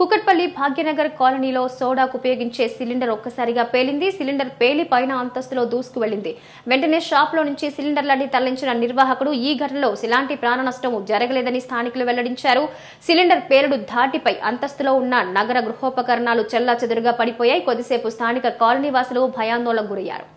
కుకట్పల్లి భాగ్యనగర్ కాలనీలో సోడాకు ఉపయోగించే సిలిండర్ ఒక్కసారిగా పేలింది సిలిండర్ పేలి పైన అంతస్తులో దూసుకు వెళ్లింది వెంటనే షాప్లో నుంచి సిలిండర్లన్నీ తరలించిన నిర్వాహకుడు ఈ ఘటనలో ఇలాంటి ప్రాణ నష్టం జరగలేదని స్థానికులు వెల్లడించారు సిలిండర్ పేలుడు ధాటిపై అంతస్తులో ఉన్న నగర గృహోపకరణాలు చెల్లాచెదురుగా పడిపోయాయి కొద్దిసేపు స్థానిక కాలనీ వాసులు భయాందోళనకు గురయ్యారు